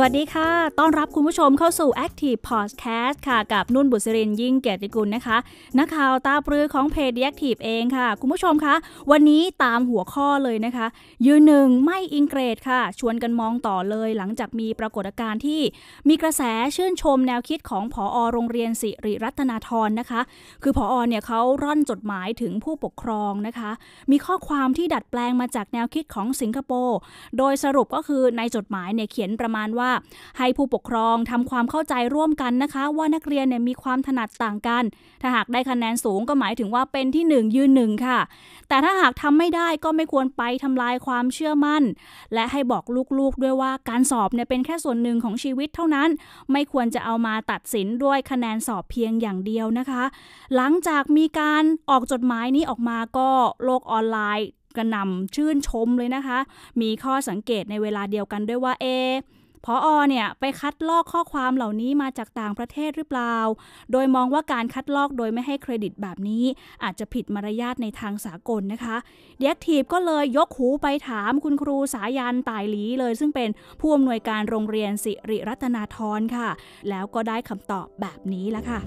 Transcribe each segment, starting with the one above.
สวัสดีค่ะ ต้อนรับคุณผู้ชมเข้าสู่ Active Podcast ค่ะกับนุ่นบุษรินยิ่งเกียรติกุลนะคะนักข่าวตาปรือของเพจ Active เองค่ะ คุณผู้ชมคะวันนี้ตามหัวข้อเลยนะคะ ยืนหนึ่งไม่อิงเกรดค่ะ ชวนกันมองต่อเลยหลังจากมีปรากฏการณ์ที่มีกระแสชื่นชมแนวคิดของผอโรงเรียนสิริรัตนาธรนะคะ คือผอเนี่ยเขาร่อนจดหมายถึงผู้ปกครองนะคะ มีข้อความที่ดัดแปลงมาจากแนวคิดของสิงคโปร์โดยสรุปก็คือในจดหมายเนี่ยเขียนประมาณว่าาให้ผู้ปกครองทำความเข้าใจร่วมกันนะคะ ว่านักเรียนเนี่ยมีความถนัดต่างกัน ถ้าหากได้คะแนนสูงก็หมายถึงว่าเป็นที่ 1 ยืนหนึ่งค่ะ แต่ถ้าหากทำไม่ได้ก็ไม่ควรไปทำลายความเชื่อมั่น และให้บอกลูกๆด้วยว่าการสอบเนี่ยเป็นแค่ส่วนหนึ่งของชีวิตเท่านั้น ไม่ควรจะเอามาตัดสินด้วยคะแนนสอบเพียงอย่างเดียวนะคะ หลังจากมีการออกจดหมายนี้ออกมาก็โลกออนไลน์กระนำชื่นชมเลยนะคะ มีข้อสังเกตในเวลาเดียวกันด้วยว่าเอพออเนี่ย ไปคัดลอกข้อความเหล่านี้มาจากต่างประเทศหรือเปล่า โดยมองว่าการคัดลอกโดยไม่ให้เครดิตแบบนี้ อาจจะผิดมารยาทในทางสากลนะคะ เดียกทีบก็เลยยกหูไปถามคุณครูสายันตายหลีเลย ซึ่งเป็นผู้อำนวยการโรงเรียนสิริรัตนาธรค่ะ แล้วก็ได้คำตอบแบบนี้ละค่ะ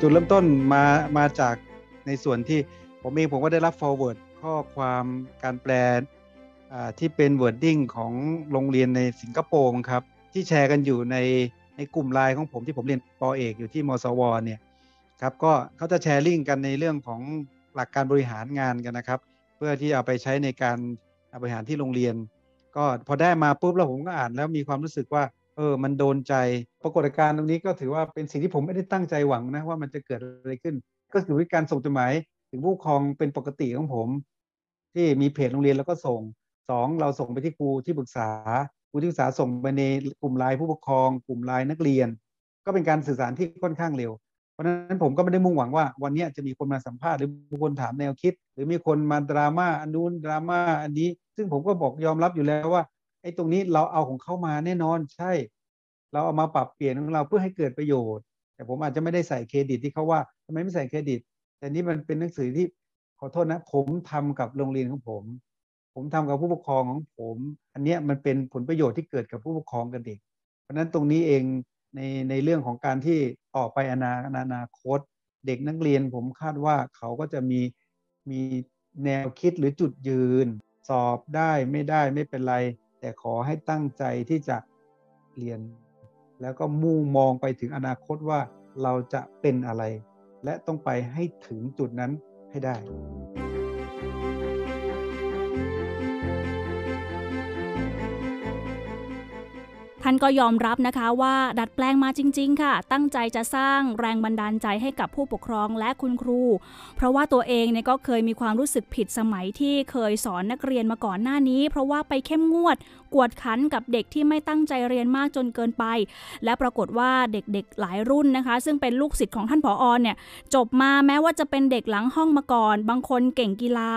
จุดเริ่มต้นมามาจากในส่วนที่ผมเองผมก็ได้รับ forward ข้อความการแปลที่เป็นเวิร์ดดิ้งของโรงเรียนในสิงคโปร์ครับ ที่แชร์กันอยู่ในในกลุ่มไลน์ของผมที่ผมเรียนปอเอก อยู่ที่มสว เนี่ยครับก็เขาจะแชร์ลิงก์กันในเรื่องของหลักการบริหารงานกันนะครับ เพื่อที่เอาไปใช้ในการบริหารที่โรงเรียน ก็พอได้มาปุ๊บแล้วผมก็อ่านแล้วมีความรู้สึกว่า เออ มันโดนใจ ปรากฏการณ์ตรงนี้ก็ถือว่าเป็นสิ่งที่ผมไม่ได้ตั้งใจหวังนะว่ามันจะเกิดอะไรขึ้น ก็คือการส่งจดหมาย ถึงผู้ครองเป็นปกติของผม ที่มีเพจโรงเรียนแล้วก็ส่งสองเราส่งไปที่ครูที่ปรึกษาครูที่ปรึกษาส่งไปในกลุ่มไลน์ผู้ปกครองกลุ่มไลน์นักเรียน ก็เป็นการสื่อสารที่ค่อนข้างเร็วเพราะฉะนั้นผมก็ไม่ได้มุ่งหวังว่าวันนี้จะมีคนมาสัมภาษณ์หรือมีคนถามแนวคิด หรือมีคนมาดราม่าอันนู้นดราม่าอันนี้ ซึ่งผมก็บอกยอมรับอยู่แล้วว่าไอ้ตรงนี้เราเอาของเข้ามาแน่นอนใช่เราเอามาปรับเปลี่ยนของเราเพื่อให้เกิดประโยชน์ แต่ผมอาจจะไม่ได้ใส่เครดิตที่เขาว่าทำไมไม่ใส่เครดิต แต่นี่มันเป็นหนังสือที่ขอโทษนะ ผมทำกับโรงเรียนของผมผมทำกับผู้ปกครองของผม อันเนี้ยมันเป็นผลประโยชน์ที่เกิดกับผู้ปกครองกับเด็กเพราะฉะนั้นตรงนี้เองในในเรื่องของการที่ต่อไปอนาอนาคตเด็กนักเรียนผมคาดว่าเขาก็จะมีมีแนวคิดหรือจุดยืน สอบได้ไม่ได้ไม่เป็นไร แต่ขอให้ตั้งใจที่จะเรียน แล้วก็มุ่งมองไปถึงอนาคตว่าเราจะเป็นอะไร และต้องไปให้ถึงจุดนั้นให้ได้ท่านก็ยอมรับนะคะว่าดัดแปลงมาจริงๆค่ะ ตั้งใจจะสร้างแรงบันดาลใจให้กับผู้ปกครองและคุณครู เพราะว่าตัวเองเนี่ยก็เคยมีความรู้สึกผิดสมัยที่เคยสอนนักเรียนมาก่อนหน้านี้ เพราะว่าไปเข้มงวดกวดขันกับเด็กที่ไม่ตั้งใจเรียนมากจนเกินไป และปรากฏว่าเด็กๆหลายรุ่นนะคะ ซึ่งเป็นลูกศิษย์ของท่านผออเนี่ยจบมาแม้ว่าจะเป็นเด็กหลังห้องมาก่อน บางคนเก่งกีฬา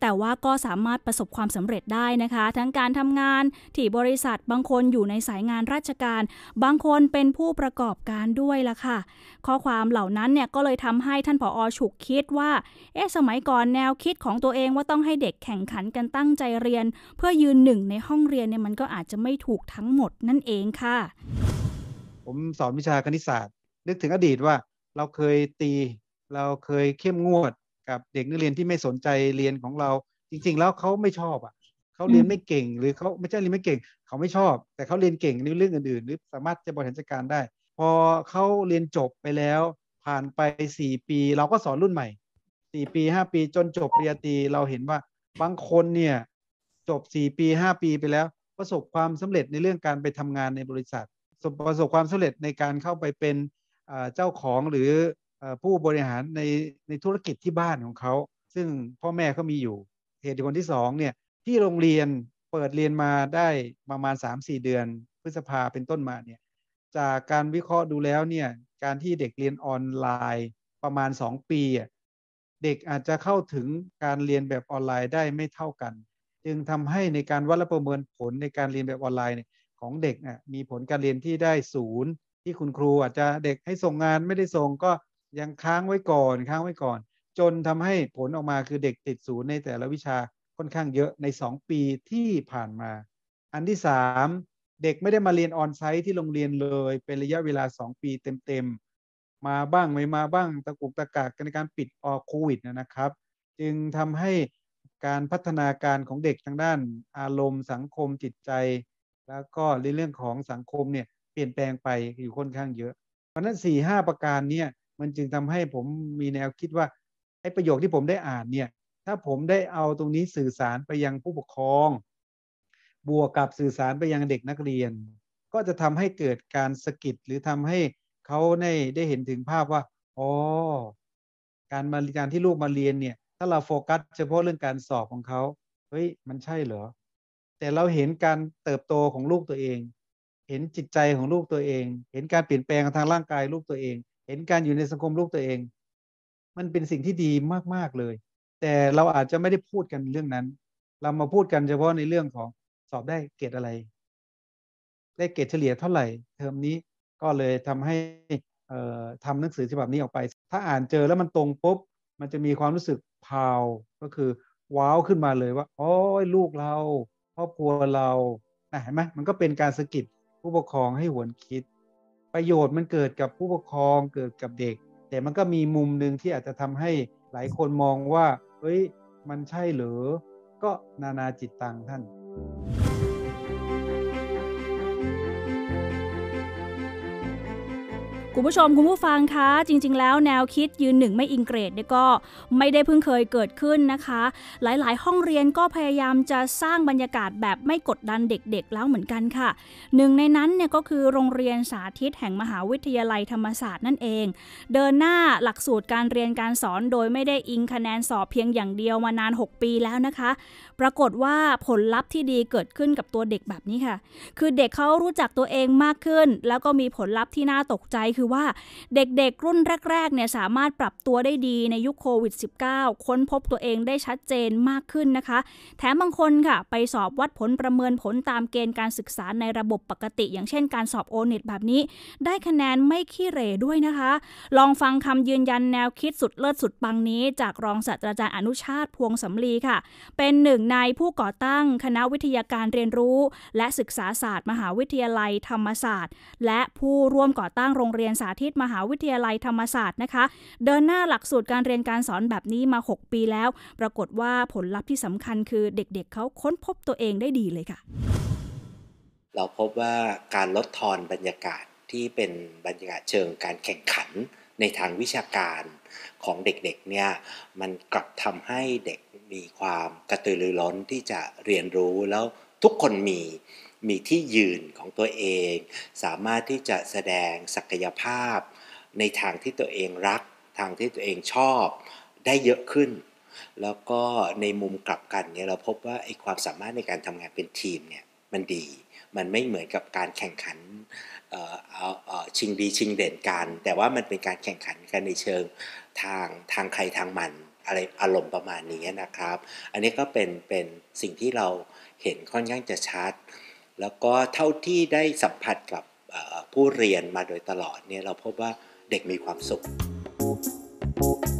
แต่ว่าก็สามารถประสบความสำเร็จได้นะคะ ทั้งการทำงานที่บริษัทบางคนอยู่ในสายงานราชการ บางคนเป็นผู้ประกอบการด้วยล่ะค่ะ ข้อความเหล่านั้นเนี่ย ก็เลยทำให้ท่านผออฉุกคิดว่า เอ๊ะ สมัยก่อนแนวคิดของตัวเองว่าต้องให้เด็กแข่งขันกันตั้งใจเรียน เพื่อยืนหนึ่งในห้องเรียนเนี่ย มันก็อาจจะไม่ถูกทั้งหมดนั่นเองค่ะ ผมสอนวิชาคณิตศาสตร์ นึกถึงอดีตว่า เราเคยตี เราเคยเข้มงวด กับเด็กนักเรียนที่ไม่สนใจเรียนของเรา จริงๆ แล้วเขาไม่ชอบอ่ะเขาเรียนไม่เก่งหรือเขาไม่ใช่เรียนไม่เก่งเขาไม่ชอบ แต่เขาเรียนเก่งในเรื่องอื่นๆหรือสามารถจะบริหารจัดการได้ พอเขาเรียนจบไปแล้วผ่านไปสี่ปี เราก็สอนรุ่นใหม่สี่ปีห้าปี จนจบปริญญาตรีเราเห็นว่าบางคนเนี่ยจบสี่ปีห้าปี ไปแล้วประสบความสำเร็จในเรื่องการไปทำงานในบริษัท ประสบความสำเร็จในการเข้าไปเป็นเจ้าของหรือผู้บริหารในในธุรกิจที่บ้านของเขาซึ่งพ่อแม่เขามีอยู่เหตุผลที่สองเนี่ยที่โรงเรียนเปิดเรียนมาได้ประมาณ 3-4 เดือน พฤษภาเป็นต้นมาเนี่ยจากการวิเคราะห์ดูแล้วเนี่ยการที่เด็กเรียนออนไลน์ประมาณ 2 ปีเด็กอาจจะเข้าถึงการเรียนแบบออนไลน์ได้ไม่เท่ากัน จึงทำให้ในการวัดและประเมินผลในการเรียนแบบออนไลน์ของเด็กมีผลการเรียนที่ได้ศูนย์ที่คุณครูอาจจะเด็กให้ส่งงานไม่ได้ส่งก็ยังค้างไว้ก่อนค้างไว้ก่อน จนทำให้ผลออกมาคือเด็กติดศูนย์ในแต่ละวิชาค่อนข้างเยอะใน 2 ปีที่ผ่านมา อันที่ 3 เด็กไม่ได้มาเรียนออนไซต์ที่โรงเรียนเลยเป็นระยะเวลา 2 ปีเต็มๆ มาบ้างไม่มาบ้างตะกุกตะกากในการปิดออกโควิดนะครับ จึงทำให้การพัฒนาการของเด็กทางด้านอารมณ์สังคมจิตใจ แล้วก็ในเรื่องของสังคมเนี่ยเปลี่ยนแปลงไปอยู่ค่อนข้างเยอะ เพราะนั้น4ี่หประการเนี่ยมันจึงทำให้ผมมีแนวคิดว่าไอ้ประโยคที่ผมได้อ่านเนี่ยถ้าผมได้เอาตรงนี้สื่อสารไปยังผู้ปกครอง บวกกับสื่อสารไปยังเด็กนักเรียน ก็จะทำให้เกิดการสะกิดหรือทำให้เขาได้ได้เห็นถึงภาพว่าอ๋อการมาการที่ลูกมาเรียนเนี่ย ถ้าเราโฟกัสเฉพาะเรื่องการสอบของเขาเฮ้ยมันใช่เหรอแต่เราเห็นการเติบโตของลูกตัวเอง เห็นจิตใจของลูกตัวเอง เห็นการเปลี่ยนแปลงทางร่างกายลูกตัวเอง เห็นการอยู่ในสังคมลูกตัวเอง มันเป็นสิ่งที่ดีมาก ๆเลยแต่เราอาจจะไม่ได้พูดกันเรื่องนั้น เรามาพูดกันเฉพาะในเรื่องของสอบได้เกรดอะไร ได้เกรดเฉลี่ยเท่าไหร่ เทอมนี้ก็เลยทำให้ทำหนังสือฉบับนี้ออกไป ถ้าอ่านเจอแล้วมันตรงปุ๊บมันจะมีความรู้สึกพาวก็คือว้าวขึ้นมาเลยว่าโอ้ยลูกเราครอบครัวเราเห็นไหมมันก็เป็นการสกิดผู้ปกครองให้หวนคิด ประโยชน์มันเกิดกับผู้ปกครองเกิดกับเด็ก แต่มันก็มีมุมหนึ่งที่อาจจะทำให้หลายคนมองว่าเฮ้ย มันใช่หรือ ก็นานาจิตตังท่านุณผู้ชมคุณผู้ฟังคะจริงๆ แล้วแนวคิดยืนหนึ่งไม่อิงเกรดเนี่ยก็ไม่ได้เพิ่งเคยเกิดขึ้นนะคะ หลายๆ ห้องเรียนก็พยายามจะสร้างบรรยากาศแบบไม่กดดันเด็กๆ แล้วเหมือนกันค่ะ หนึ่งในนั้นเนี่ยก็คือโรงเรียนสาธิตแห่งมหาวิทยาลัยธรรมศาสตร์นั่นเอง เดินหน้าหลักสูตรการเรียนการสอนโดยไม่ได้อิงคะแนนสอบเพียงอย่างเดียวมานาน 6 ปีแล้วนะคะ ปรากฏว่าผลลัพธ์ที่ดีเกิดขึ้นกับตัวเด็กแบบนี้ค่ะ คือเด็กเขารู้จักตัวเองมากขึ้น แล้วก็มีผลลัพธ์ที่น่าตกใจคือว่าเด็กๆรุ่นแรกๆเนี่ยสามารถปรับตัวได้ดีในยุคโควิด -19 ค้นพบตัวเองได้ชัดเจนมากขึ้นนะคะ แถมบางคนค่ะไปสอบวัดผลประเมินผลตามเกณฑ์การศึกษาในระบบปกติ อย่างเช่นการสอบโอเน็ตแบบนี้ ได้คะแนนไม่ขี้เหร่ด้วยนะคะ ลองฟังคำยืนยันแนวคิดสุดเลิศสุดปังนี้ จากรองศาสตราจารย์อนุชาติพวงสำลีค่ะ เป็นหนึ่งในผู้ก่อตั้งคณะวิทยาการเรียนรู้และศึกษาศาสตร์มหาวิทยาลัย ธรรมศาสตร์ และผู้ร่วมก่อตั้งโรงเรียนสาธิตมหาวิทยาลัยธรรมศาสตร์นะคะ เดินหน้าหลักสูตรการเรียนการสอนแบบนี้มา 6 ปีแล้ว ปรากฏว่าผลลัพธ์ที่สำคัญคือเด็กๆเเขาค้นพบตัวเองได้ดีเลยค่ะ เราพบว่าการลดทอนบรรยากาศที่เป็นบรรยากาศเชิงการแข่งขันในทางวิชาการของเด็กๆเนี่ยมันกลับทำให้เด็กมีความกระตือรือร้นที่จะเรียนรู้แล้วทุกคนมีมีที่ยืนของตัวเอง สามารถที่จะแสดงศักยภาพ ในทางที่ตัวเองรัก ทางที่ตัวเองชอบได้เยอะขึ้น แล้วก็ในมุมกลับกันเนี่ย เราพบว่าไอ้ความสามารถในการทำงานเป็นทีมเนี่ย มันดี มันไม่เหมือนกับการแข่งขันชิงดีชิงเด่นกัน แต่ว่ามันเป็นการแข่งขันกันในเชิงทางทางใครทางมันอะไรอารมณ์ประมาณนี้นะครับ อันนี้ก็เป็นเป็นสิ่งที่เราเห็นค่อนข้างจะชัดแล้วก็เท่าที่ได้สัมผัสกับผู้เรียนมาโดยตลอดเนี่ยเราพบว่าเด็กมีความสุข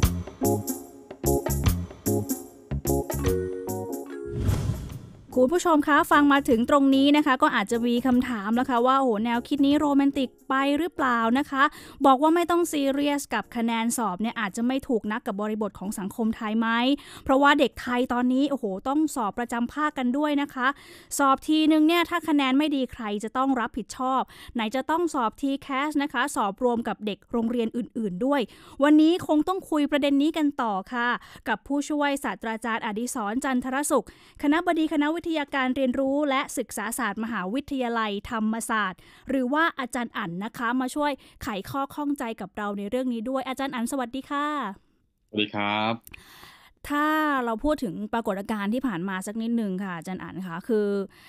คุณผู้ชมคะฟังมาถึงตรงนี้นะคะ ก็อาจจะมีคำถามแล้วค่ะว่าโอ้โหแนวคิดนี้โรแมนติกไปหรือเปล่านะคะ บอกว่าไม่ต้องซีเรียส กับคะแนนสอบเนี่ยอาจจะไม่ถูกนักกับบริบทของสังคม ไทยไหม เพราะว่าเด็กไทยตอนนี้โอ้โหต้องสอบประจำ ภาคกันด้วยนะคะ สอบทีนึงเนี่ยถ้าคะแนนไม่ดีใครจะต้องรับผิดชอบไหนจะต้องสอบทีแคสนะคะสอบรวมกับเด็กโรงเรียนอื่น ๆ ด้วย วันนี้คงต้องคุยประเด็นนี้กันต่อค่ะ กับผู้ช่วยศาสตราจารย์อดิศรจันทรสุขคณะบดีคณะวิทยาการเรียนรู้และศึกษาศาสตร์มหาวิทยาลัย ธรรมศาสตร์ หรือว่าอาจารย์อั๋นนะคะมาช่วยไขข้อข้องใจกับเราในเรื่องนี้ด้วยอาจารย์อั๋นสวัสดีค่ะ สวัสดีครับถ้าเราพูดถึงปรากฏการณ์ที่ผ่านมาสักนิดหนึ่งค่ะอาจารย์อ่านคะคือ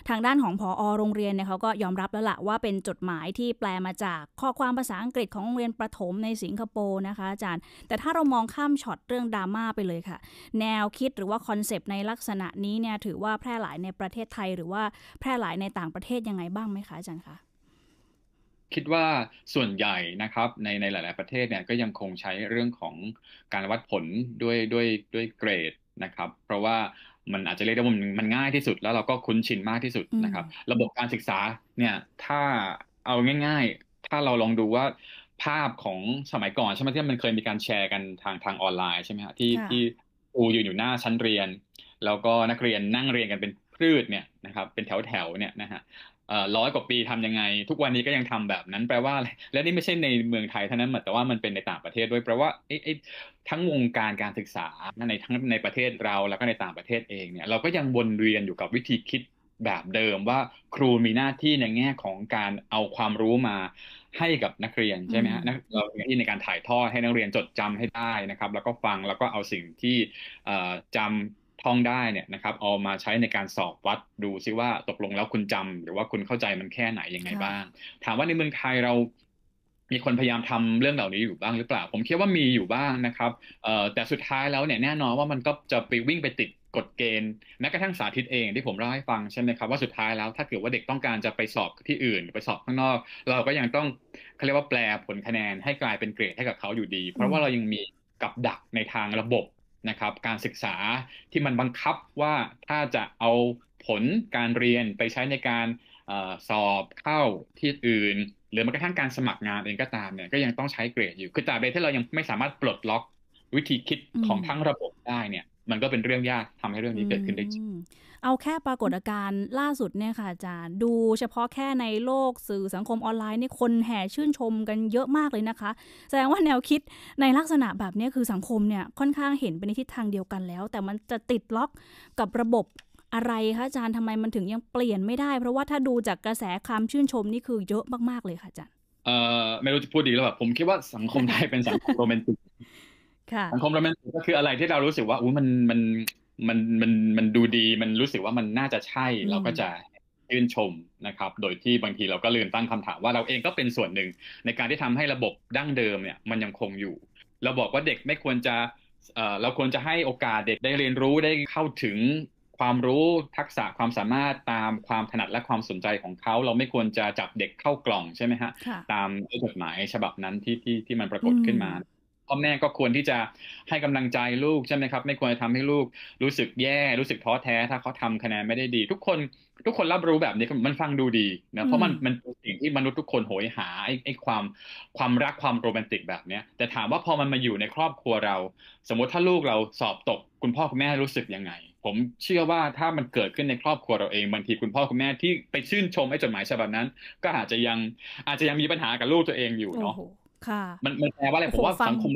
ทางด้านของพอโรงเรียนเนี่ยเขาก็ยอมรับแล้วละว่าเป็นจดหมายที่แปลมาจากข้อความภาษาอังกฤษของโรงเรียนประถมในสิงคโปร์นะคะ อาจารย์แต่ถ้าเรามองข้ามช็อตเรื่องดราม่าไปเลยค่ะ แนวคิดหรือว่าคอนเซปต์ในลักษณะนี้เนี่ยถือว่าแพร่หลายในประเทศไทยหรือว่าแพร่หลายในต่างประเทศยังไงบ้างไหมคะอาจารย์คะคิดว่าส่วนใหญ่นะครับในในหลาย ๆประเทศเนี่ยก็ยังคงใช้เรื่องของการวัดผลด้วยด้วยด้วยเกรดนะครับ เพราะว่ามันอาจจะเรียกได้ว่ามันง่ายที่สุดแล้วเราก็คุ้นชินมากที่สุดนะครับ ระบบการศึกษาเนี่ยถ้าเอาง่าย ๆ ถ้าเราลองดูว่าภาพของสมัยก่อนใช่ไหมที่มันเคยมีการแชร์กันทางทางออนไลน์ใช่ไหมฮะที่ที่ครูยืนอยู่หน้าชั้นเรียน แล้วก็นักเรียนนั่งเรียนกันเป็นพืชเนี่ยนะครับ เป็นแถวแถวเนี่ยนะฮะร้อยกว่าปีทํำยังไงทุกวันนี้ก็ยังทำแบบนั้นแปลว่าอะไรและนี่ไม่ใช่ในเมืองไทยเท่านั้นแต่ว่ามันเป็นในต่างประเทศด้วยแปลว่าไอ้ทั้งวงการการศึกษาในทั้งในประเทศเราแล้วก็ในต่างประเทศเองเนี่ย เราก็ยังวนเวียนอยู่กับวิธีคิดแบบเดิมว่าครูมีหน้าที่ในแง่ของการเอาความรู้มาให้กับนักเรียนใช่ไหมฮะเราเราที่ในการถ่ายทอดให้นักเรียนจดจำให้ได้นะครับ แล้วก็ฟังแล้วก็เอาสิ่งที่จำท่องได้เนี่ยนะครับเอามาใช้ในการสอบวัดดูซิว่าตกลงแล้วคุณจำหรือว่าคุณเข้าใจมันแค่ไหนยังไงบ้าง ถามว่าในเมืองไทยเรามีคนพยายามทำเรื่องเหล่านี้อยู่บ้างหรือเปล่า ผมคิดว่ามีอยู่บ้างนะครับแต่สุดท้ายแล้วเนี่ย แน่นอนว่ามันก็จะไปวิ่งไปติดกฎเกณฑ์แม้กระทั่งสาธิตเอง ที่ผมเล่าให้ฟังใช่ไหมครับว่าสุดท้ายแล้วถ้าเกิดว่าเด็กต้องการจะไปสอบที่อื่น ไปสอบข้างนอก เราก็ยังต้องเขาเรียกว่าแปลผลคะแนนให้กลายเป็นเกรดให้กับเขาอยู่ดี เพราะว่าเรายังมีกับดักในทางระบบนะครับการศึกษาที่มันบังคับว่าถ้าจะเอาผลการเรียนไปใช้ในการอสอบเข้าที่อื่น หรือแม้กระทั่งการสมัครงานเองก็ตามเนี่ย ก็ยังต้องใช้เกรดอยู่ คือตราบใดที่เรายังไม่สามารถปลดล็อกวิธีคิดของทั้งระบบได้เนี่ย มันก็เป็นเรื่องยากทำให้เรื่องนี้เกิดขึ้นได้จริงเอาแค่ปรากฏการณ์ล่าสุดเนี่ยค่ะ อาจารย์ดูเฉพาะแค่ในโลกสื่อสังคมออนไลน์นี่คนแห่ชื่นชมกันเยอะมากเลยนะคะ แสดงว่าแนวคิดในลักษณะแบบนี้คือสังคมเนี่ย ค่อนข้างเห็นไปในทิศทางเดียวกันแล้ว แต่มันจะติดล็อกกับระบบอะไรคะอาจารย์ทำไมมันถึงยังเปลี่ยนไม่ได้เพราะว่าถ้าดูจากกระแสคำชื่นชมนี่คือเยอะมากๆเลยค่ะอาจารย์เอ่อไม่รู้จะพูดดีแล้วแบบผมคิดว่าสังคมไทยเป็นสังคมโรแมนติกสังคมโรแมนติกก็คืออะไรที่เรารู้สึกว่าอู้มันมันมันมันมันดูดีมันรู้สึกว่ามันน่าจะใช่เราก็จะยื่นชมนะครับ โดยที่บางทีเราก็ลืมตั้งคำถามว่าเราเองก็เป็นส่วนหนึ่ง ในการที่ทำให้ระบบดั้งเดิมเนี่ย มันยังคงอยู่ เราบอกว่าเด็กไม่ควรจะเราควรจะให้โอกาสเด็กได้เรียนรู้ได้เข้าถึงความรู้ทักษะความสามารถตามความถนัดและความสนใจของเขา เราไม่ควรจะจับเด็กเข้ากล่องใช่ไหมฮะตามกฎหมายฉบับนั้นที่ที่ที่มันปรากฏขึ้นมาพ่อแม่ก็ควรที่จะให้กำลังใจลูกใช่ไหมครับ ไม่ควรจะทำให้ลูกรู้สึกแย่รู้สึกท้อแท้ถ้าเขาทำคะแนนไม่ได้ดีทุกคนทุกคนรับรู้แบบนี้มันฟังดูดีนะเพราะมันมันเป็นสิ่งที่มนุษย์ทุกคนโหยหาไอ้ไอ้ความความรักความโรแมนติกแบบเนี้ย แต่ถามว่าพอมันมาอยู่ในครอบครัวเรา สมมติถ้าลูกเราสอบตกคุณพ่อคุณแม่รู้สึกยังไง ผมเชื่อว่าถ้ามันเกิดขึ้นในครอบครัวเราเองบางทีคุณพ่อคุณแม่ที่ไปชื่นชมไอ้จดหมายฉบับนั้น ก็อาจจะยังอาจจะยังมีปัญหากับลูกตัวเองอยู่เนาะมันมันแปลว่าอะไรผมว่าสังคม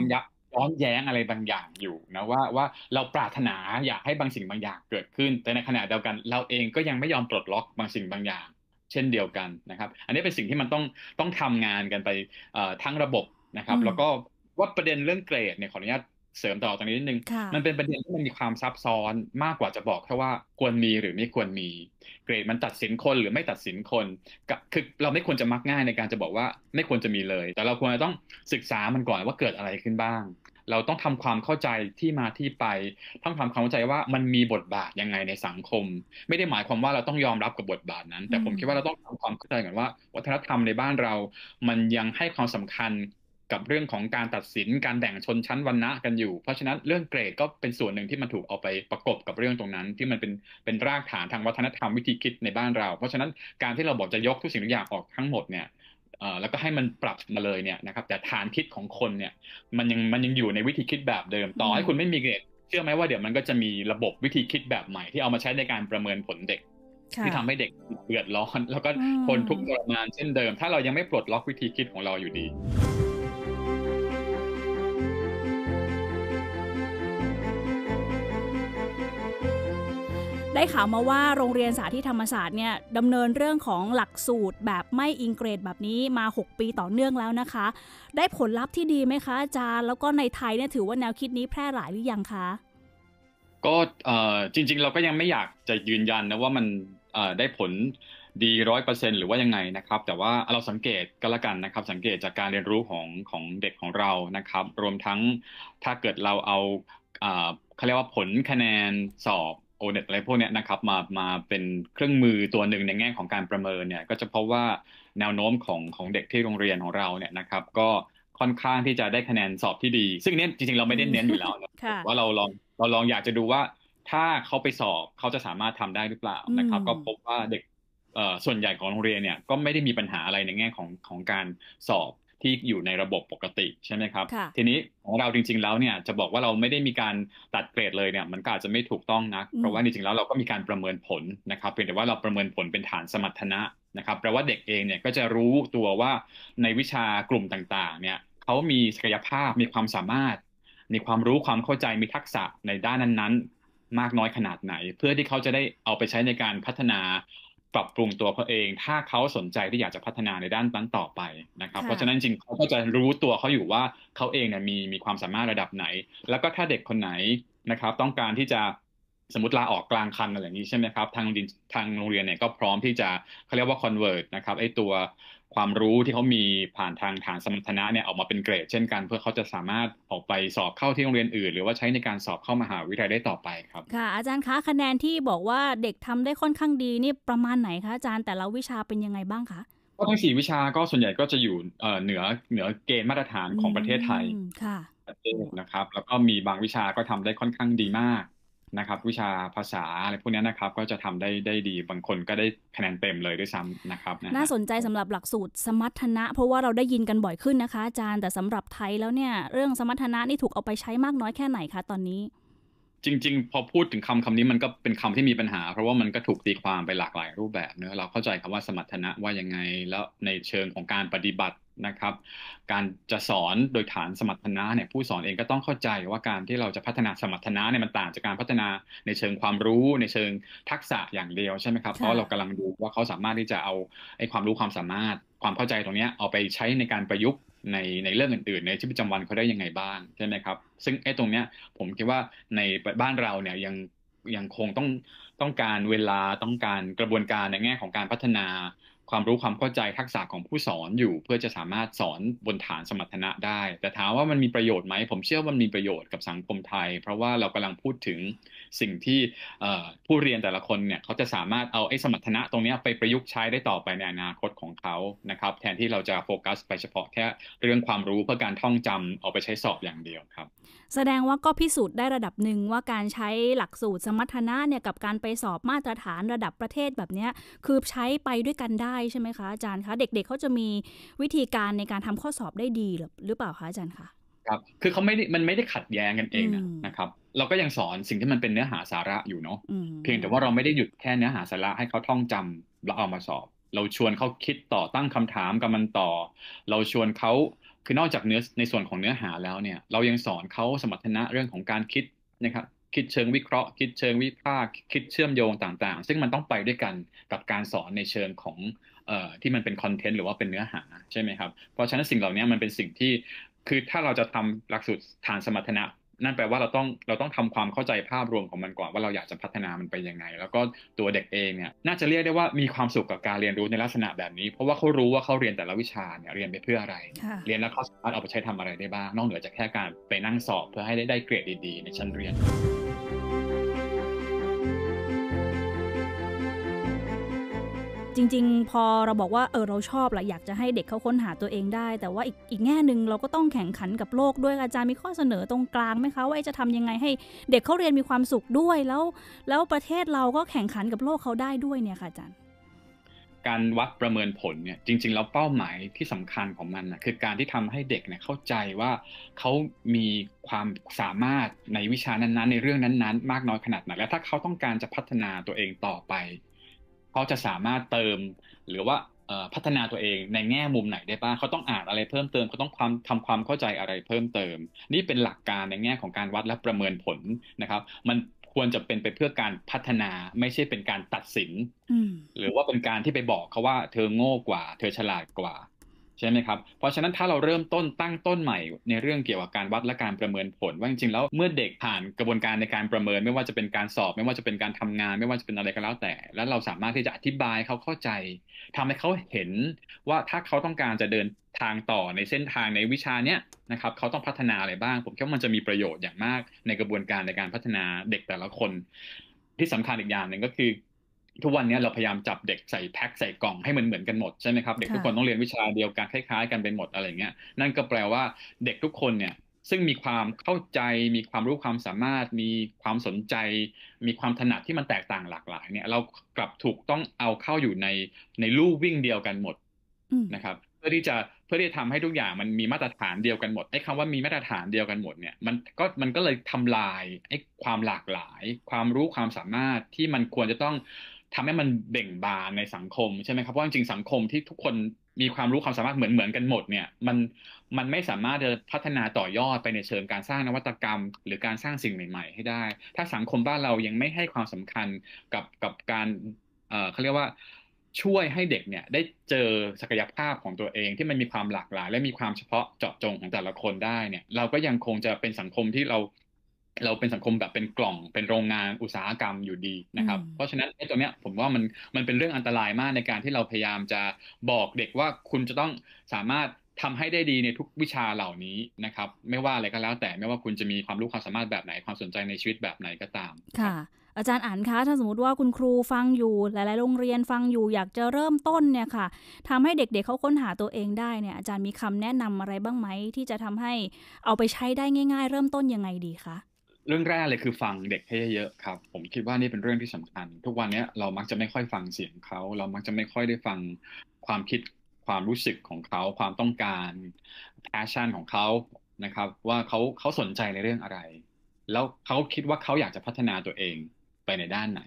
มันยับย้อนแย้งอะไรบางอย่างอยู่นะว่าว่าเราปรารถนาอยากให้บางสิ่งบางอย่างเกิดขึ้น แต่ในขณะเดียวกันเราเองก็ยังไม่ยอมปลดล็อกบางสิ่งบางอย่าง เช่นเดียวกันนะครับอันนี้เป็นสิ่งที่มันต้องต้องทำงานกันไปทั้งระบบนะครับแล้วก็ว่าประเด็นเรื่องเกรดเนี่ยขออนุญาตเสริมต่อตรงนี้นิดนึง มันเป็นประเด็นที่มันมีความซับซ้อนมากกว่าจะบอกแค่ว่าควรมีหรือไม่ควรมี เกรดมันตัดสินคนหรือไม่ตัดสินคนคือเราไม่ควรจะมักง่ายในการจะบอกว่า ไม่ควรจะมีเลย แต่เราควรจะต้องศึกษามันก่อนว่าเกิดอะไรขึ้นบ้าง เราต้องทำความเข้าใจที่มาที่ไปต้องทำความเข้าใจว่ามันมีบทบาทยังไงในสังคม ไม่ได้หมายความว่าเราต้องยอมรับกับบทบาทนั้น แต่ผมคิดว่าเราต้องทำความเข้าใจก่อนว่า วัฒนธรรมในบ้านเรา มันยังให้ความสำคัญกับเรื่องของการตัดสินการแบ่งชนชั้นวรรณะกันอยู่ เพราะฉะนั้นเรื่องเกรดก็เป็นส่วนหนึ่งที่มันถูกเอาไปประกบกับเรื่องตรงนั้น ที่มันเป็นเป็นรากฐานทางวัฒนธรรมวิธีคิดในบ้านเรา เพราะฉะนั้นการที่เราบอกจะยกทุกสิ่งทุกอย่างออกทั้งหมดเนี่ยแล้วก็ให้มันปรับมาเลยเนี่ยนะครับ แต่ฐานคิดของคนเนี่ยมันยังมันยังอยู่ในวิธีคิดแบบเดิม ต่อ ให้คุณไม่มีเกรด เชื่อไหมว่าเดี๋ยวมันก็จะมีระบบวิธีคิดแบบใหม่ที่เอามาใช้ในการประเมินผลเด็ก ที่ทำให้เด็กเดือดร้อนแล้วก็คนทุกข์ทรมานเช่นเดิม ถ้าเรายังไม่ปลดล็อกวิธีคิดของเราอยู่ดีได้ข่าวมาว่าโรงเรียนสาธิตธรรมศาสตร์เนี่ยดำเนินเรื่องของหลักสูตรแบบไม่อิงเกรดแบบนี้มา 6 ปีต่อเนื่องแล้วนะคะ ได้ผลลัพธ์ที่ดีไหมคะอาจารย์ แล้วก็ในไทยเนี่ยถือว่าแนวคิดนี้แพร่หลายหรือยังคะ ก็จริงๆ เราก็ยังไม่อยากจะยืนยันนะว่ามันได้ผลดีร้อยเปอร์เซ็นหรือว่ายังไงนะครับ แต่ว่าเราสังเกตก็แล้วกันนะครับสังเกตจากการเรียนรู้ของของเด็กของเรานะครับรวมทั้งถ้าเกิดเราเอาเขาเรียกว่าผลคะแนนสอบโอเน็ตอะไรพวกนี้นะครับมามาเป็นเครื่องมือตัวหนึ่งในแง่ของการประเมินเนี่ยก็จะพบว่าแนวโน้มของของเด็กที่โรงเรียนของเราเนี่ยนะครับก็ค่อนข้างที่จะได้คะแนนสอบที่ดี ซึ่งเนี้ยจริงๆเราไม่ได้เน้นอยู่แล้ว ว่าเราลองเราลองอยากจะดูว่า ถ้าเขาไปสอบเขาจะสามารถทำได้หรือเปล่านะครับก็พบว่าเด็กส่วนใหญ่ของโรงเรียนเนี่ยก็ไม่ได้มีปัญหาอะไรในแง่ของของการสอบที่อยู่ในระบบปกติใช่ไหมครับทีนี้ของเราจริงๆ แล้วเนี่ยจะบอกว่าเราไม่ได้มีการตัดเกรดเลยเนี่ยมันก็อาจจะไม่ถูกต้องนะเพราะว่าจริงๆแล้วเราก็มีการประเมินผลนะครับเพียงแต่ว่าเราประเมินผลเป็นฐานสมรรถนะนะครับแปลว่าเด็กเองเนี่ยก็จะรู้ตัวว่าในวิชากลุ่มต่างๆเนี่ยเขามีศักยภาพมีความสามารถ มีความรู้ความเข้าใจมีทักษะในด้านนั้นๆ มากน้อยขนาดไหนเพื่อที่เขาจะได้เอาไปใช้ในการพัฒนาปรับปรุงตัวเขาเอง ถ้าเขาสนใจที่อยากจะพัฒนาในด้านนั้นต่อไปนะครับ เพราะฉะนั้นจริงเขาก็จะรู้ตัวเขาอยู่ว่าเขาเองเนี่ยมีมีความสามารถระดับไหน แล้วก็ถ้าเด็กคนไหนนะครับ ต้องการที่จะสมมติลาออกกลางคันอะไรอย่างนี้ใช่ไหมครับ ทางทางโรงเรียนเนี่ยก็พร้อมที่จะเขาเรียกว่า convert นะครับไอตัวความรู้ที่เขามีผ่านทางฐานสมรรถนะเนี่ยออกมาเป็นเกรด เช่นกัน เพื่อเขาจะสามารถออกไปสอบเข้าที่โรงเรียนอื่น หรือว่าใช้ในการสอบเข้ามหาวิทยาลัยได้ต่อไปครับค่ะ อาจารย์คะคะแนนที่บอกว่าเด็กทำได้ค่อนข้างดีนี่ประมาณไหนคะอาจารย์แต่ละวิชาเป็นยังไงบ้างคะก็ทั้งสี่วิชาก็ส่วนใหญ่ก็จะอยู่เหนือเหนือเกณฑ์มาตรฐานของประเทศไทยค่ะนะครับแล้วก็มีบางวิชาก็ทำได้ค่อนข้างดีมากนะครับ วิชาภาษาอะไรพวกนี้นะครับ ก็จะทำได้ได้ดี บางคนก็ได้คะแนนเต็มเลยด้วยซ้ำนะครับ น่าสนใจสำหรับหลักสูตรสมรรถนะ เพราะว่าเราได้ยินกันบ่อยขึ้นนะคะอาจารย์ แต่สำหรับไทยแล้วเนี่ย เรื่องสมรรถนะนี่ถูกเอาไปใช้มากน้อยแค่ไหนคะตอนนี้จริง ๆ พอพูดถึงคำคำนี้มันก็เป็นคำที่มีปัญหา เพราะว่ามันก็ถูกตีความไปหลากหลายรูปแบบเนอะเราเข้าใจคำว่าสมรรถนะว่ายังไงแล้วในเชิงของการปฏิบัตินะครับ การจะสอนโดยฐานสมรรถนะเนี่ยผู้สอนเองก็ต้องเข้าใจว่าการที่เราจะพัฒนาสมรรถนะเนี่ยมันต่างจากการพัฒนาในเชิงความรู้ในเชิงทักษะอย่างเดียวใช่ไหมครับเพราะเรา กำลังดูว่าเขาสามารถที่จะเอาไอ้ความรู้ความสามารถความเข้าใจตรงนี้เอาไปใช้ในการประยุกต์ในในเรื่องอื่นๆในชีวิตประจำวันเขาได้ยังไงบ้างใช่ไหมครับซึ่งไอ้ตรงเนี้ยผมคิดว่าในบ้านเราเนี่ยยังยังคงต้องต้องการเวลาต้องการกระบวนการในแง่ของการพัฒนาความรู้ความเข้าใจทักษะของผู้สอนอยู่ เพื่อจะสามารถสอนบนฐานสมรรถนะได้ แต่ถามว่ามันมีประโยชน์ไหม ผมเชื่อว่ามันมีประโยชน์กับสังคมไทย เพราะว่าเรากำลังพูดถึงสิ่งที่ผู้เรียนแต่ละคนเนี่ยเขาจะสามารถเอาไอ้สมรรถนะตรงนี้ไปประยุกต์ใช้ได้ต่อไปในอนาคตของเขา นะครับ แทนที่เราจะโฟกัสไปเฉพาะแค่เรื่องความรู้เพื่อการท่องจำเอาไปใช้สอบอย่างเดียวครับ แสดงว่าก็พิสูจน์ได้ระดับหนึ่งว่าการใช้หลักสูตร สมรรถนะเนี่ยกับการไปสอบมาตรฐานระดับประเทศแบบนี้คือใช้ไปด้วยกันได้ใช่ไหมคะอาจารย์คะเด็กๆเเขาจะมีวิธีการในการทำข้อสอบได้ดีหรือเปล่าคะอาจารย์คะครับ คือเขาไม่ได้มันไม่ได้ขัดแย้งกันเองนะครับเราก็ยังสอนสิ่งที่มันเป็นเนื้อหาสาระอยู่เนาะเพียงแต่ว่าเราไม่ได้หยุดแค่เนื้อหาสาระให้เขาท่องจำแล้วเอามาสอบ เราชวนเขาคิดต่อตั้งคำถามกับมันต่อ เราชวนเขาคือนอกจากเนื้อในส่วนของเนื้อหาแล้วเนี่ย เรายังสอนเขาสมรรถนะเรื่องของการคิดนะครับคิดเชิงวิเคราะห์คิดเชิงวิพากษ์คิดเชื่อมโยงต่าง ๆ ซึ่งมันต้องไปด้วยกันกับการสอนในเชิงของออที่มันเป็นคอนเทนต์หรือว่าเป็นเนื้อหา ใช่ไหมครับ เพราะฉะนั้นสิ่งเหล่านี้มันเป็นสิ่งที่คือถ้าเราจะทำหลักสูตรฐานสมรรถนะนั่นแปลว่าเราต้องเราต้องทำความเข้าใจภาพรวมของมันก่อนว่าเราอยากจะพัฒนามันไปยังไง แล้วก็ตัวเด็กเองเนี่ยน่าจะเรียกได้ว่ามีความสุขกับการเรียนรู้ในลักษณะแบบนี้ เพราะว่าเขารู้ว่าเขาเรียนแต่ละวิชาเนี่ยเรียนไปเพื่ออะไร เรียนแล้วเขาสามารถเอาไปใช้ทำอะไรได้บ้างนอกเหนือจากแค่การไปนั่งสอบ เพื่อให้ได้เกรดดี ๆ ในชั้นเรียนจริง ๆ พอ เราบอกว่าเออเราชอบแหละอยากจะให้เด็กเขาค้นหาตัวเองได้ แต่ว่าอีกอีกแง่หนึ่งเราก็ต้องแข่งขันกับโลกด้วยอาจารย์มีข้อเสนอตรงกลางไหมคะว่าจะทำยังไงให้เด็กเขาเรียนมีความสุขด้วยแล้ว แล้วประเทศเราก็แข่งขันกับโลกเขาได้ด้วยเนี่ยค่ะอาจารย์การวัดประเมินผลเนี่ยจริงๆแล้วเป้าหมายที่สำคัญของมันนะคือการที่ทำให้เด็กเนี่ยเข้าใจว่าเขามีความสามารถในวิชานั้นๆ ในเรื่องนั้นๆ มากน้อยขนาดไหนและถ้าเขาต้องการจะพัฒนาตัวเองต่อไปเขาจะสามารถเติมหรือว่าพัฒนาตัวเองในแง่มุมไหนได้บ้างเขาต้องอ่านอะไรเพิ่มเติมเขาต้องความทำความเข้าใจอะไรเพิ่มเติม นี่เป็นหลักการในแง่ของการวัดและประเมินผลนะครับ มันควรจะเป็นไปเพื่อการพัฒนาไม่ใช่เป็นการตัดสินหรือว่าเป็นการที่ไปบอกเขาว่าเธอโง่กว่าเธอฉลาดกว่าใช่ไหมครับ เพราะฉะนั้นถ้าเราเริ่มต้นตั้งต้นใหม่ ในเรื่องเกี่ยวกับการวัดและการประเมินผล ว่าจริงๆแล้วเมื่อเด็กผ่านกระบวนการในการประเมิน ไม่ว่าจะเป็นการสอบ ไม่ว่าจะเป็นการทำงาน ไม่ว่าจะเป็นอะไรก็แล้วแต่ แล้วเราสามารถที่จะอธิบายเขาเข้าใจ ทำให้เขาเห็นว่าถ้าเขาต้องการจะเดินทางต่อในเส้นทางในวิชาเนี้ยนะครับ เขาต้องพัฒนาอะไรบ้างผมคิดว่ามันจะมีประโยชน์อย่างมาก ในกระบวนการในการพัฒนาเด็กแต่ละคน ที่สำคัญอีกอย่างหนึ่งก็คือทุกวันนี้เราพยายามจับเด็กใส่แพ็คใส่กล่องให้มันเหมือนกันหมดใช่ไหมครับ เด็กทุกคนต้องเรียนวิชาเดียวกันคล้ายๆกันเป็นหมดอะไรเงี้ย นั่นก็แปลว่าเด็กทุกคนเนี่ยซึ่งมีความเข้าใจ มีความรู้ความสามารถมีความสนใจ มีความถนัดที่มันแตกต่างหลากหลาย เนี่ย เรากลับถูกต้องเอาเข้าอยู่ในในลู่วิ่งเดียวกันหมดนะครับ เพื่อที่จะเพื่อที่จะทำให้ทุกอย่างมันมีมาตรฐานเดียวกันหมดไอ้คำว่ามีมาตรฐานเดียวกันหมดเนี่ยมันก็มันก็เลยทำลายไอ้ความหลากหลาย ความรู้ความสามารถที่มันควรจะต้องทำให้มันเบ่งบานในสังคมใช่ไหมครับเพราะจริงๆสังคมที่ทุกคนมีความรู้ความสามารถเหมือนเหมือนกันหมดเนี่ยมันมันไม่สามารถจะพัฒนาต่อยอดไปในเชิงการสร้างนวัตกรรม หรือการสร้างสิ่งใหม่ๆ ให้ได้ ถ้าสังคมบ้านเรายังไม่ให้ความสำคัญกับกับการเเขาเรียกว่าช่วยให้เด็กเนี่ยได้เจอศักยภาพของตัวเองที่มันมีความหลากหลาย และมีความเฉพาะเจาะจงของแต่ละคนได้เนี่ยเราก็ยังคงจะเป็นสังคมที่เราเราเป็นสังคมแบบเป็นกล่องเป็นโรงงานอุตสาหกรรมอยู่ดีนะครับ เพราะฉะนั้นไอ้ตัวเนี้ยผมว่ามันมันเป็นเรื่องอันตรายมากในการที่เราพยายามจะบอกเด็กว่าคุณจะต้องสามารถทำให้ได้ดีในทุกวิชาเหล่านี้นะครับ ไม่ว่าอะไรก็แล้วแต่ไม่ว่าคุณจะมีความรู้ความสามารถแบบไหนความสนใจในชีวิตแบบไหนก็ตามค่ะ อาจารย์อ่านคะถ้าสมมติว่าคุณครูฟังอยู่หลายๆโรงเรียนฟังอยู่อยากจะเริ่มต้นเนี่ยค่ะทำให้เด็กๆเเขาค้นหาตัวเองได้เนี่ยอาจารย์มีคำแนะนำอะไรบ้างไหมที่จะทำให้เอาไปใช้ได้ง่ายๆ เริ่มต้นยังไงดีคะเรื่องแรกเลยคือฟังเด็กให้เยอะๆครับผมคิดว่านี่เป็นเรื่องที่สำคัญ ทุกวันนี้เรามักจะไม่ค่อยฟังเสียงเขาเรามักจะไม่ค่อยได้ฟังความคิดความรู้สึกของเขาความต้องการ passion ของเขานะครับ ว่าเขาเขาสนใจในเรื่องอะไร แล้วเขาคิดว่าเขาอยากจะพัฒนาตัวเองไปในด้านไหน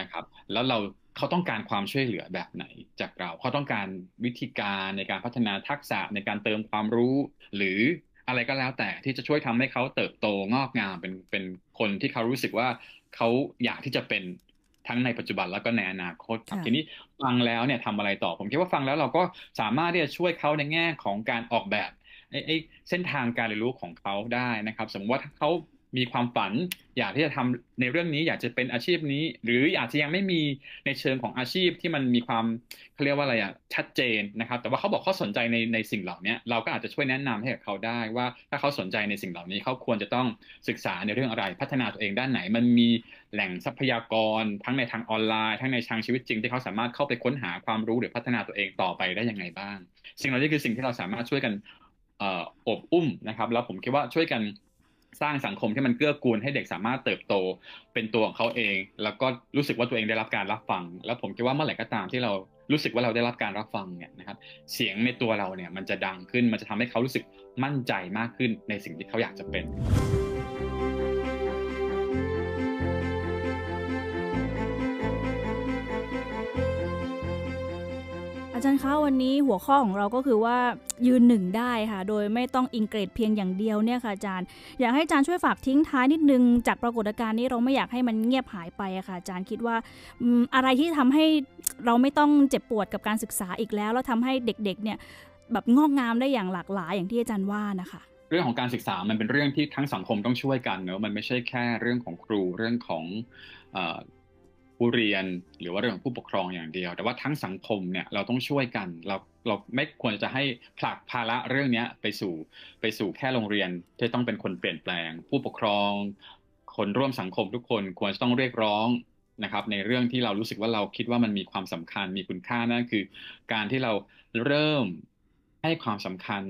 นะครับ แล้วเราเขาต้องการความช่วยเหลือแบบไหนจากเราเขาต้องการวิธีการในการพัฒนาทักษะในการเติมความรู้หรืออะไรก็แล้วแต่ที่จะช่วยทำให้เขาเติบโตงอกงามเป็นเป็นคนที่เขารู้สึกว่า เขาอยากที่จะเป็นทั้งในปัจจุบันแล้วก็ในอนาคตครับทีนี้ฟังแล้วเนี่ยทำอะไรต่อผมคิดว่าฟังแล้วเราก็สามารถที่จะช่วยเขาในแง่ของการออกแบบไอ้เส้นทางการเรียนรู้ของเขาได้นะครับ สมมติว่าเขามีความฝันอยากที่จะทำในเรื่องนี้ อยากจะเป็นอาชีพนี้ หรืออาจจะยังไม่มีในเชิงของอาชีพที่มันมีความเขาเรียกว่าอะไรอะชัดเจนนะครับ แต่ว่าเขาบอกเขาสนใจในในสิ่งเหล่านี้เราก็อาจจะช่วยแนะนำให้กับเขาได้ว่า ถ้าเขาสนใจในสิ่งเหล่านี้เขาควรจะต้องศึกษาในเรื่องอะไร พัฒนาตัวเองด้านไหน มันมีแหล่งทรัพยากรทั้งในทางออนไลน์ทั้งในทางชีวิตจริง ที่เขาสามารถเข้าไปค้นหาความรู้หรือพัฒนาตัวเองต่อไปได้ยังไงบ้างสิ่งเหล่านี้คือสิ่งที่เราสามารถช่วยกันอบอุ้มนะครับแล้วผมคิดว่าช่วยกันสร้างสังคมที่มันเกื้อกูลให้เด็กสามารถเติบโตเป็นตัวของเขาเอง แล้วก็รู้สึกว่าตัวเองได้รับการรับฟัง แล้วผมคิดว่าเมื่อไหร่ก็ตามที่เรารู้สึกว่าเราได้รับการรับฟังเนี่ยนะครับ เสียงในตัวเราเนี่ยมันจะดังขึ้น มันจะทำให้เขารู้สึกมั่นใจมากขึ้นในสิ่งที่เขาอยากจะเป็นจารย์คะวันนี้หัวข้อของเราก็คือว่ายืนหนึ่งได้ค่ะโดยไม่ต้องอิงเกรดเพียงอย่างเดียวเนี่ยค่ะอาจารย์อยากให้อาจารย์ช่วยฝากทิ้งท้ายนิดนึงจากปรากฏการณ์นี้เราไม่อยากให้มันเงียบหายไปอะค่ะอาจารย์คิดว่าอะไรที่ทำให้เราไม่ต้องเจ็บปวดกับการศึกษาอีกแล้วแล้วทำาให้เด็กๆเนี่ยแบบงอกงามได้อย่างหลากหลายอย่างที่อาจารย์ว่านะคะเรื่องของการศึกษามันเป็นเรื่องที่ทั้งสังคมต้องช่วยกันเนอะมันไม่ใช่แค่เรื่องของครูเรื่องของผู้เรียนหรือว่าเรื่องของผู้ปกครองอย่างเดียว แต่ว่าทั้งสังคมเนี่ยเราต้องช่วยกัน เราเราไม่ควรจะให้ผลักภาระเรื่องนี้ไปสู่ไปสู่แค่โรงเรียนที่ต้องเป็นคนเปลี่ยนแปลง ผู้ปกครอง คนร่วมสังคมทุกคนควรจะต้องเรียกร้องนะครับ ในเรื่องที่เรารู้สึกว่าเราคิดว่ามันมีความสำคัญมีคุณค่านั่นคือ การที่เราเริ่มให้ความสำคัญ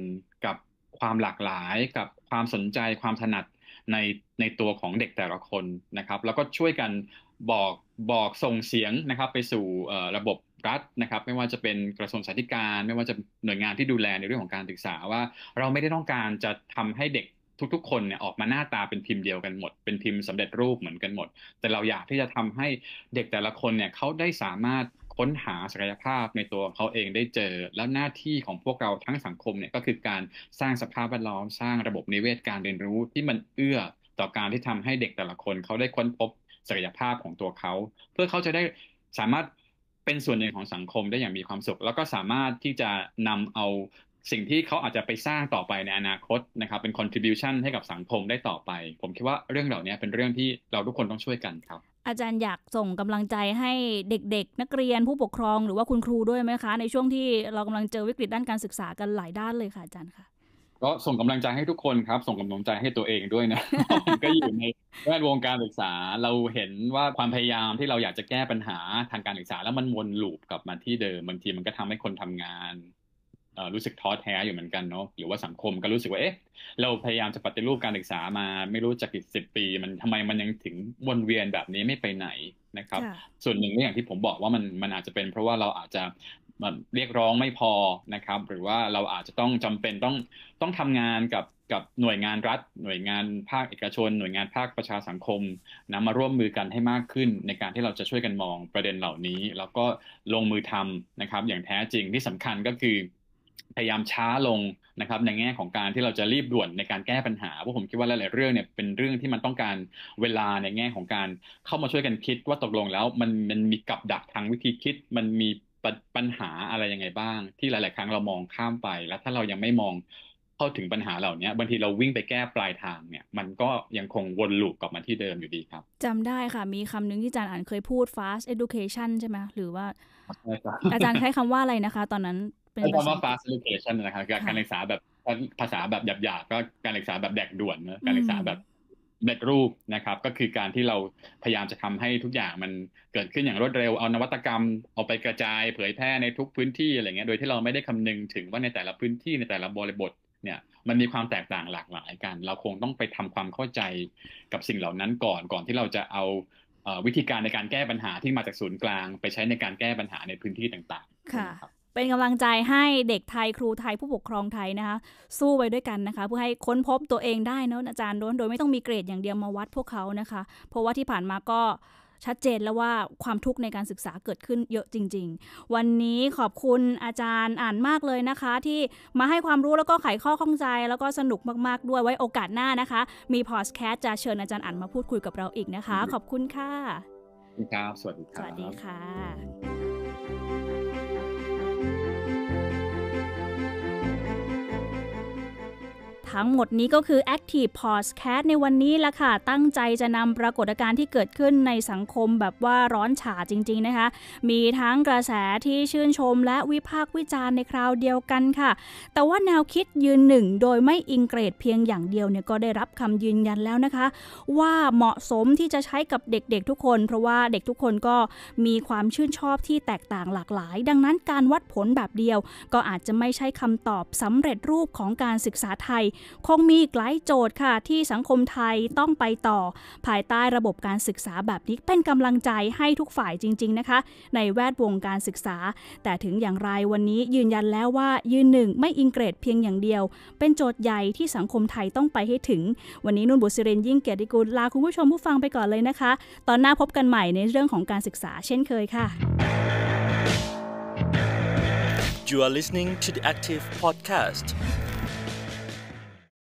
กับความหลากหลายกับความสนใจความถนัดในในตัวของเด็กแต่ละคนนะครับ แล้วก็ช่วยกันบอกบอกส่งเสียงนะครับไปสู่ระบบรัฐนะครับ ไม่ว่าจะเป็นกระทรวงสาธารณสุขไม่ว่าจะหน่วยงานที่ดูแลในเรื่องของการศึกษาว่าเราไม่ได้ต้องการจะทำให้เด็กทุกๆ คนเนี่ยออกมาหน้าตาเป็นพิมพ์เดียวกันหมดเป็นพิมพ์สำเร็จรูปเหมือนกันหมด แต่เราอยากที่จะทำให้เด็กแต่ละคนเนี่ยเขาได้สามารถค้นหาศักยภาพในตัวเขาเองได้เจอ แล้วหน้าที่ของพวกเราทั้งสังคมเนี่ยก็คือการสร้างสภาพแวดล้อม สร้างระบบนิเวศการเรียนรู้ที่มันเอื้อต่อการที่ทำให้เด็กแต่ละคนเขาได้ค้นพบศักยภาพของตัวเขา เพื่อเขาจะได้สามารถเป็นส่วนหนึ่งของสังคมได้อย่างมีความสุข แล้วก็สามารถที่จะนำเอาสิ่งที่เขาอาจจะไปสร้างต่อไปในอนาคตนะครับ เป็น contribution ให้กับสังคมได้ต่อไป ผมคิดว่าเรื่องเหล่านี้เป็นเรื่องที่เราทุกคนต้องช่วยกันครับ อาจารย์อยากส่งกำลังใจให้เด็กๆ นักเรียนผู้ปกครองหรือว่าคุณครูด้วยไหมคะ ในช่วงที่เรากำลังเจอวิกฤตด้านการศึกษากันหลายด้านเลยค่ะอาจารย์ค่ะก็ส่งกำลังใจให้ทุกคนครับ ส่งกำลังใจให้ตัวเองด้วยนะ ก็อยู่ในแวดวงการศึกษาเราเห็นว่าความพยายามที่เราอยากจะแก้ปัญหาทางการศึกษาแล้วมันวนลูปกลับมาที่เดิมบางทีมันก็ทำให้คนทำงานรู้สึกท้อแท้อยู่เหมือนกันเนาะหรือว่าสังคมก็รู้สึกว่าเอ๊ะเราพยายามจะปฏิรูปการศึกษามาไม่รู้จะกี่สิบปี มันทำไมมันยังถึงวนเวียนแบบนี้ไม่ไปไหนนะครับ ส่วนหนึ่งอย่างที่ผมบอกว่ามันมันอาจจะเป็น เพราะว่าเราอาจจะแบบเรียกร้องไม่พอนะครับ หรือว่าเราอาจจะต้องจำเป็นต้องต้องทำงานกับกับหน่วยงานรัฐ หน่วยงานภาคเอกชน หน่วยงานภาคประชาสังคมนะมาร่วมมือกันให้มากขึ้นในการที่เราจะช่วยกันมองประเด็นเหล่านี้แล้วก็ลงมือทำนะครับ อย่างแท้จริงที่สำคัญก็คือพยายามช้าลงนะครับ ในแง่ของการที่เราจะรีบด่วนในการแก้ปัญหาเพราะผมคิดว่าหลายๆเรื่องเนี่ยเป็นเรื่องที่มันต้องการเวลาในแง่ของการเข้ามาช่วยกันคิด ว่าตกลงแล้วมันมันมีกับดักทางวิธีคิดมันมีปัญหาอะไรยังไงบ้างที่หลาย ๆ ครั้งเรามองข้ามไป แล้วถ้าเรายังไม่มองเข้าถึงปัญหาเหล่านี้บางทีเราวิ่งไปแก้ปลายทางเนี่ยมันก็ยังคงวนลูปกลับมาที่เดิมอยู่ดีครับจำได้ค่ะ มีคำหนึ่งที่อาจารย์อ่านเคยพูด fast education ใช่ไหมหรือว่าอาจารย์ใช้คำว่าอะไรนะคะตอนนั้นเป็นคำว่า fast education นะครับการศึกษาแบบ ภาษาแบบหยาบ ๆ ก็การศึกษาแบบแดกด่วนนะการศึกษาแบบเบ็ดรูปนะครับก็คือการที่เราพยายามจะทำให้ทุกอย่างมันเกิดขึ้นอย่างรวดเร็วเอานวัตกรรมเอาไปกระจายเผยแพร่ในทุกพื้นที่อะไรเงี้ยโดยที่เราไม่ได้คำนึงถึงว่าในแต่ละพื้นที่ในแต่ละบริบทเนี่ยมันมีความแตกต่างหลากหลายกัน เราคงต้องไปทำความเข้าใจกับสิ่งเหล่านั้นก่อนก่อนที่เราจะเอาวิธีการในการแก้ปัญหาที่มาจากศูนย์กลาง ไปใช้ในการแก้ปัญหาในพื้นที่ต่างๆ ค่ะเป็นกำลังใจให้เด็กไทยครูไทยผู้ปกครองไทยนะคะ สู้ไปด้วยกันนะคะเพื่อให้ค้นพบตัวเองได้นะอาจารย์โดยไม่ต้องมีเกรดอย่างเดียวมาวัดพวกเขานะคะ เพราะว่าที่ผ่านมาก็ชัดเจนแล้วว่าความทุกข์ในการศึกษาเกิดขึ้นเยอะจริง ๆ วันนี้ขอบคุณอาจารย์อ่านมากเลยนะคะ ที่มาให้ความรู้แล้วก็ไขข้อข้องใจ แล้วก็สนุกมากๆ ด้วยไว้โอกาสหน้านะคะ มีพอสแคสจะเชิญอาจารย์อ่านมาพูดคุยกับเราอีกนะคะ ขอบคุณค่ะครับสวัสดีครับสวัสดีค่ะทั้งหมดนี้ก็คือ Active Podcast ในวันนี้ละค่ะตั้งใจจะนำปรากฏการณ์ที่เกิดขึ้นในสังคมแบบว่าร้อนฉาจริงๆนะคะ มีทั้งกระแสที่ชื่นชมและวิพากษ์วิจารณ์ในคราวเดียวกันค่ะ แต่ว่าแนวคิดยืนหนึ่งโดยไม่อิงเกรดเพียงอย่างเดียวเนี่ยก็ได้รับคำยืนยันแล้วนะคะ ว่าเหมาะสมที่จะใช้กับเด็กๆทุกคน เพราะว่าเด็กทุกคนก็มีความชื่นชอบที่แตกต่างหลากหลาย ดังนั้นการวัดผลแบบเดียว ก็อาจจะไม่ใช่คำตอบสำเร็จรูปของการศึกษาไทยคงมีอีกหลายโจทย์ค่ะที่สังคมไทยต้องไปต่อ ภายใต้ระบบการศึกษาแบบนี้ เป็นกำลังใจให้ทุกฝ่ายจริงๆนะคะ ในแวดวงการศึกษา แต่ถึงอย่างไรวันนี้ยืนยันแล้วว่ายืนหนึ่งไม่อิงเกรดเพียงอย่างเดียว เป็นโจทย์ใหญ่ที่สังคมไทยต้องไปให้ถึงวันนี้นุ่นบุษรินยิ่งเกียรติกุลลาคุณผู้ชมผู้ฟังไปก่อนเลยนะคะ ตอนหน้าพบกันใหม่ในเรื่องของการศึกษาเช่นเคยค่ะ You are listening to the Active Podcast.